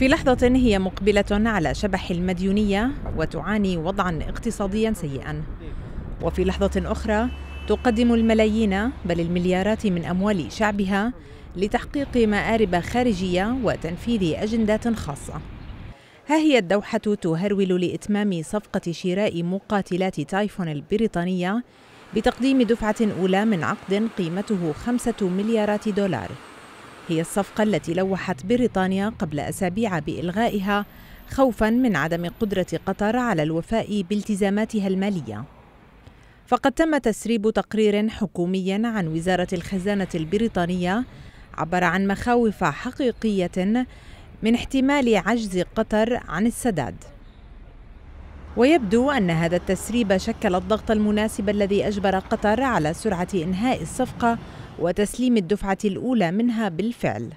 في لحظة هي مقبلة على شبح المديونية وتعاني وضعا اقتصاديا سيئا وفي لحظة أخرى تقدم الملايين بل المليارات من أموال شعبها لتحقيق مآرب خارجية وتنفيذ أجندات خاصة ها هي الدوحة تهرول لإتمام صفقة شراء مقاتلات تايفون البريطانية بتقديم دفعة أولى من عقد قيمته خمسة مليارات دولار هي الصفقة التي لوحت بريطانيا قبل أسابيع بإلغائها خوفا من عدم قدرة قطر على الوفاء بالتزاماتها المالية فقد تم تسريب تقرير حكومي عن وزارة الخزانة البريطانية عبر عن مخاوف حقيقية من احتمال عجز قطر عن السداد ويبدو أن هذا التسريب شكل الضغط المناسب الذي أجبر قطر على سرعة إنهاء الصفقة وتسليم الدفعة الأولى منها بالفعل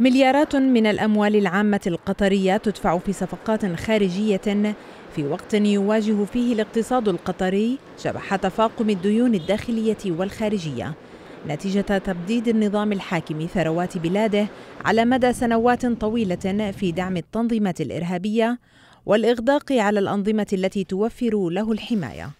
مليارات من الأموال العامة القطرية تدفع في صفقات خارجية في وقت يواجه فيه الاقتصاد القطري شبح تفاقم الديون الداخلية والخارجية نتيجة تبديد النظام الحاكم ثروات بلاده على مدى سنوات طويلة في دعم التنظيمات الإرهابية والإغداق على الأنظمة التي توفر له الحماية.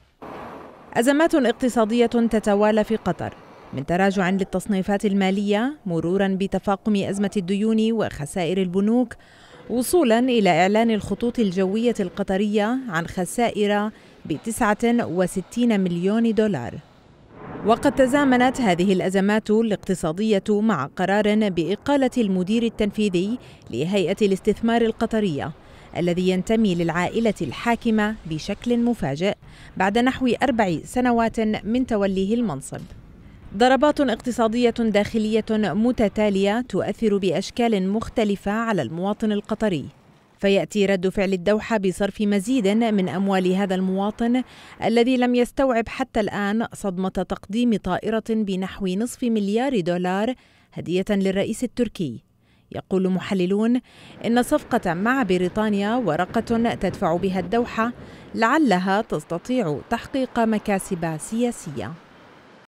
أزمات اقتصادية تتوالى في قطر من تراجع للتصنيفات المالية مرورا بتفاقم أزمة الديون وخسائر البنوك وصولا إلى إعلان الخطوط الجوية القطرية عن خسائر ب 69 مليون دولار وقد تزامنت هذه الأزمات الاقتصادية مع قرار بإقالة المدير التنفيذي لهيئة الاستثمار القطرية الذي ينتمي للعائلة الحاكمة بشكل مفاجئ بعد نحو أربع سنوات من توليه المنصب ضربات اقتصادية داخلية متتالية تؤثر بأشكال مختلفة على المواطن القطري فيأتي رد فعل الدوحة بصرف مزيد من أموال هذا المواطن الذي لم يستوعب حتى الآن صدمة تقديم طائرة بنحو نصف مليار دولار هدية للرئيس التركي يقول محللون إن صفقة مع بريطانيا ورقة تدفع بها الدوحة لعلها تستطيع تحقيق مكاسب سياسية